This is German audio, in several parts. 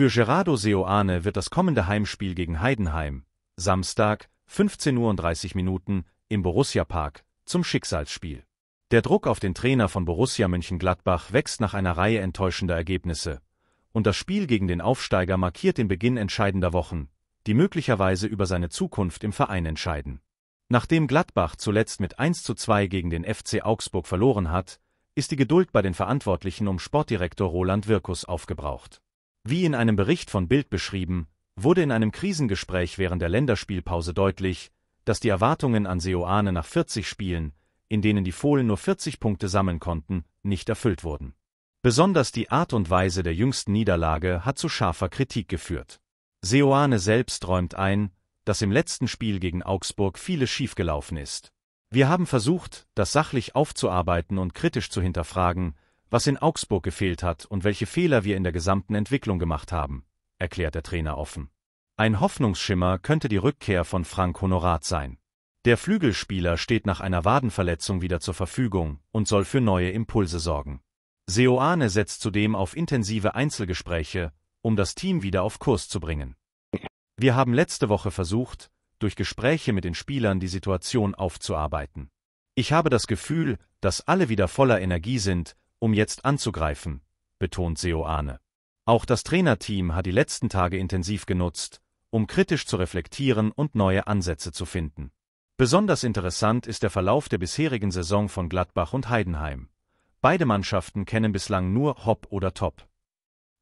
Für Gerardo Seoane wird das kommende Heimspiel gegen Heidenheim, Samstag, 15.30 Uhr im Borussia-Park, zum Schicksalsspiel. Der Druck auf den Trainer von Borussia Mönchengladbach wächst nach einer Reihe enttäuschender Ergebnisse. Und das Spiel gegen den Aufsteiger markiert den Beginn entscheidender Wochen, die möglicherweise über seine Zukunft im Verein entscheiden. Nachdem Gladbach zuletzt mit 1 zu 2 gegen den FC Augsburg verloren hat, ist die Geduld bei den Verantwortlichen um Sportdirektor Roland Wirkus aufgebraucht. Wie in einem Bericht von Bild beschrieben, wurde in einem Krisengespräch während der Länderspielpause deutlich, dass die Erwartungen an Seoane nach 40 Spielen, in denen die Fohlen nur 40 Punkte sammeln konnten, nicht erfüllt wurden. Besonders die Art und Weise der jüngsten Niederlage hat zu scharfer Kritik geführt. Seoane selbst räumt ein, dass im letzten Spiel gegen Augsburg vieles schiefgelaufen ist. Wir haben versucht, das sachlich aufzuarbeiten und kritisch zu hinterfragen, was in Augsburg gefehlt hat und welche Fehler wir in der gesamten Entwicklung gemacht haben, erklärt der Trainer offen. Ein Hoffnungsschimmer könnte die Rückkehr von Frank Honorat sein. Der Flügelspieler steht nach einer Wadenverletzung wieder zur Verfügung und soll für neue Impulse sorgen. Seoane setzt zudem auf intensive Einzelgespräche, um das Team wieder auf Kurs zu bringen. Wir haben letzte Woche versucht, durch Gespräche mit den Spielern die Situation aufzuarbeiten. Ich habe das Gefühl, dass alle wieder voller Energie sind um jetzt anzugreifen, betont Seoane. Auch das Trainerteam hat die letzten Tage intensiv genutzt, um kritisch zu reflektieren und neue Ansätze zu finden. Besonders interessant ist der Verlauf der bisherigen Saison von Gladbach und Heidenheim. Beide Mannschaften kennen bislang nur Hopp oder Top.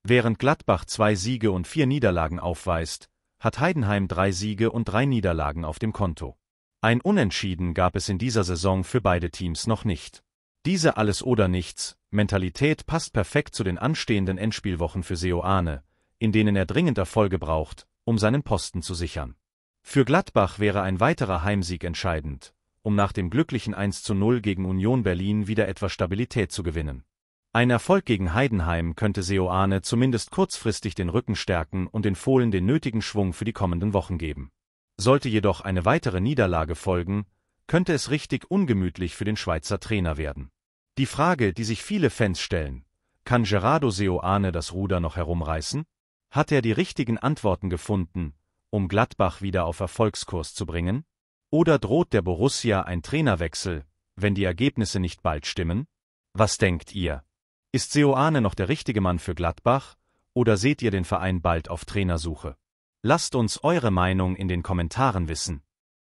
Während Gladbach zwei Siege und vier Niederlagen aufweist, hat Heidenheim drei Siege und drei Niederlagen auf dem Konto. Ein Unentschieden gab es in dieser Saison für beide Teams noch nicht. Diese Alles- oder Nichts Mentalität passt perfekt zu den anstehenden Endspielwochen für Seoane, in denen er dringend Erfolge braucht, um seinen Posten zu sichern. Für Gladbach wäre ein weiterer Heimsieg entscheidend, um nach dem glücklichen 1:0 gegen Union Berlin wieder etwas Stabilität zu gewinnen. Ein Erfolg gegen Heidenheim könnte Seoane zumindest kurzfristig den Rücken stärken und den Fohlen den nötigen Schwung für die kommenden Wochen geben. Sollte jedoch eine weitere Niederlage folgen, könnte es richtig ungemütlich für den Schweizer Trainer werden. Die Frage, die sich viele Fans stellen, kann Gerardo Seoane das Ruder noch herumreißen? Hat er die richtigen Antworten gefunden, um Gladbach wieder auf Erfolgskurs zu bringen? Oder droht der Borussia ein Trainerwechsel, wenn die Ergebnisse nicht bald stimmen? Was denkt ihr? Ist Seoane noch der richtige Mann für Gladbach oder seht ihr den Verein bald auf Trainersuche? Lasst uns eure Meinung in den Kommentaren wissen.